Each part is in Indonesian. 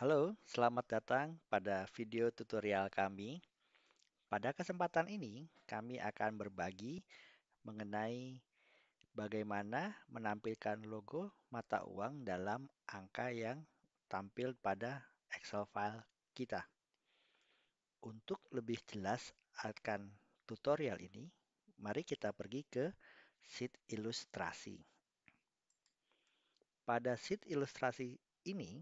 Halo, selamat datang pada video tutorial kami. Pada kesempatan ini, kami akan berbagi mengenai bagaimana menampilkan logo mata uang dalam angka yang tampil pada Excel file kita. Untuk lebih jelas akan tutorial ini, mari kita pergi ke sheet ilustrasi. Pada sheet ilustrasi ini,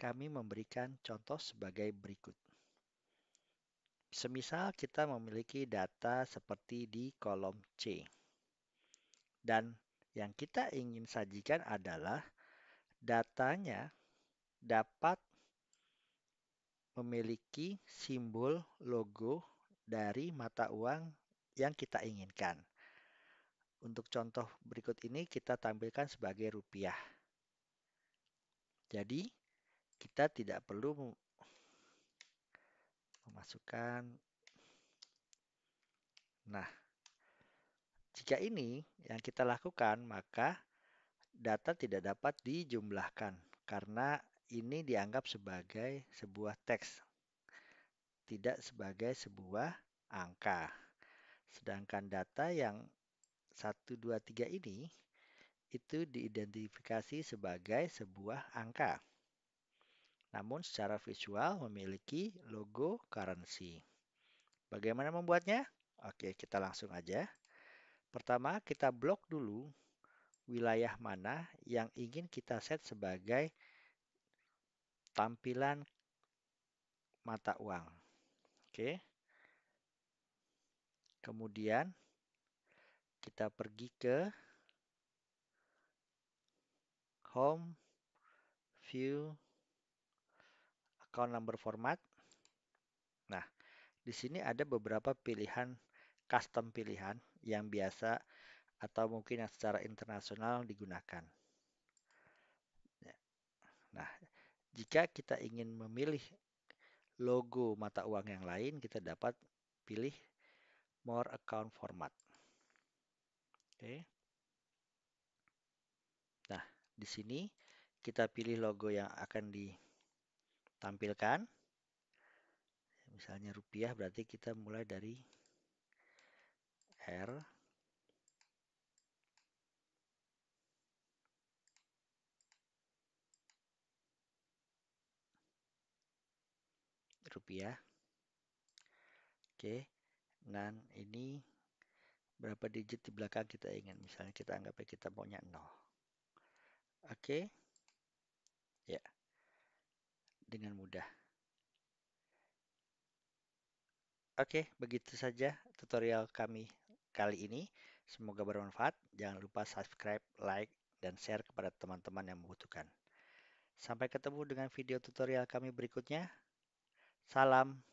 kami memberikan contoh sebagai berikut. Semisal kita memiliki data seperti di kolom C. Dan yang kita ingin sajikan adalah datanya dapat memiliki simbol logo dari mata uang yang kita inginkan. Untuk contoh berikut ini kita tampilkan sebagai rupiah. Jadi, kita tidak perlu memasukkan. Nah, jika ini yang kita lakukan, maka data tidak dapat dijumlahkan karena ini dianggap sebagai sebuah teks, tidak sebagai sebuah angka. Sedangkan data yang 1, 2, 3 ini itu diidentifikasi sebagai sebuah angka namun secara visual memiliki logo currency. Bagaimana membuatnya? Oke, kita langsung aja. Pertama, kita blok dulu wilayah mana yang ingin kita set sebagai tampilan mata uang. Oke. Kemudian kita pergi ke home view account number format. Nah, di sini ada beberapa pilihan custom pilihan yang biasa atau mungkin yang secara internasional digunakan. Ya. Nah, jika kita ingin memilih logo mata uang yang lain, kita dapat pilih More Account Format. Oke. Nah, di sini kita pilih logo yang akan di tampilkan. Misalnya rupiah berarti kita mulai dari R rupiah. Oke, dan ini berapa digit di belakang kita ingin. Misalnya kita anggapnya kita maunya 0. Oke. Ya dengan mudah. Oke, begitu saja tutorial kami kali ini. Semoga bermanfaat. Jangan lupa subscribe, like, dan share kepada teman-teman yang membutuhkan. Sampai ketemu dengan video tutorial kami berikutnya. Salam.